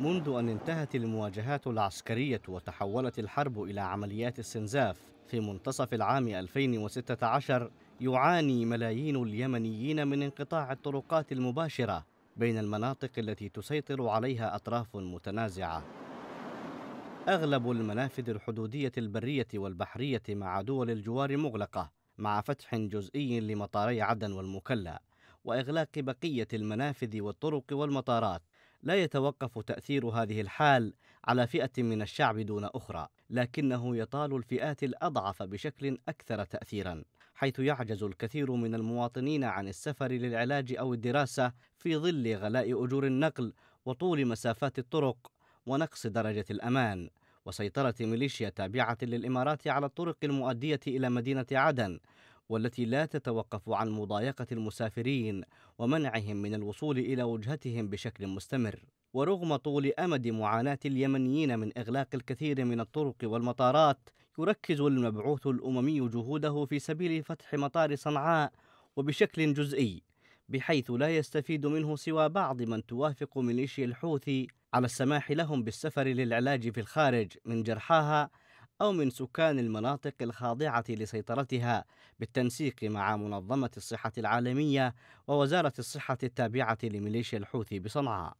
منذ أن انتهت المواجهات العسكرية وتحولت الحرب إلى عمليات استنزاف في منتصف العام 2016 يعاني ملايين اليمنيين من انقطاع الطرقات المباشرة بين المناطق التي تسيطر عليها أطراف متنازعة أغلب المنافذ الحدودية البرية والبحرية مع دول الجوار مغلقة مع فتح جزئي لمطاري عدن والمكلا وإغلاق بقية المنافذ والطرق والمطارات لا يتوقف تأثير هذه الحال على فئة من الشعب دون أخرى، لكنه يطال الفئات الأضعف بشكل أكثر تأثيرًا، حيث يعجز الكثير من المواطنين عن السفر للعلاج أو الدراسة في ظل غلاء أجور النقل وطول مسافات الطرق ونقص درجة الأمان، وسيطرة ميليشيا تابعة للإمارات على الطرق المؤدية إلى مدينة عدن والتي لا تتوقف عن مضايقة المسافرين ومنعهم من الوصول إلى وجهتهم بشكل مستمر. ورغم طول أمد معاناة اليمنيين من إغلاق الكثير من الطرق والمطارات، يركز المبعوث الأممي جهوده في سبيل فتح مطار صنعاء وبشكل جزئي، بحيث لا يستفيد منه سوى بعض من توافق ميليشيا الحوثي على السماح لهم بالسفر للعلاج في الخارج من جرحاها أو من سكان المناطق الخاضعة لسيطرتها بالتنسيق مع منظمة الصحة العالمية ووزارة الصحة التابعة لميليشيا الحوثي بصنعاء.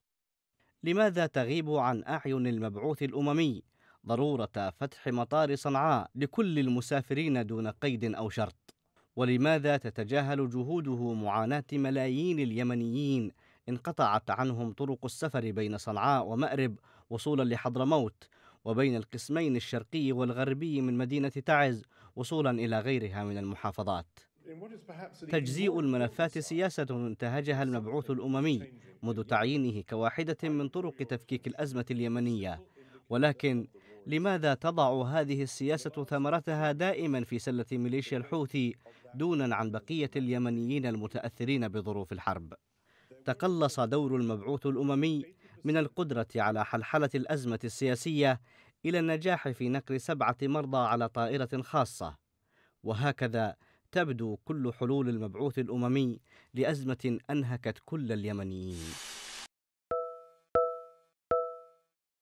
لماذا تغيب عن أعين المبعوث الأممي ضرورة فتح مطار صنعاء لكل المسافرين دون قيد أو شرط؟ ولماذا تتجاهل جهوده معاناة ملايين اليمنيين انقطعت عنهم طرق السفر بين صنعاء ومأرب وصولا لحضرموت وبين القسمين الشرقي والغربي من مدينة تعز وصولا إلى غيرها من المحافظات تجزيء الملفات سياسة انتهجها المبعوث الأممي منذ تعيينه كواحدة من طرق تفكيك الأزمة اليمنية ولكن لماذا تضع هذه السياسة ثمرتها دائما في سلة ميليشيا الحوثي دونا عن بقية اليمنيين المتأثرين بظروف الحرب؟ تقلص دور المبعوث الأممي من القدرة على حلحلة الأزمة السياسية إلى النجاح في نقل سبعة مرضى على طائرة خاصة وهكذا تبدو كل حلول المبعوث الأممي لأزمة أنهكت كل اليمنيين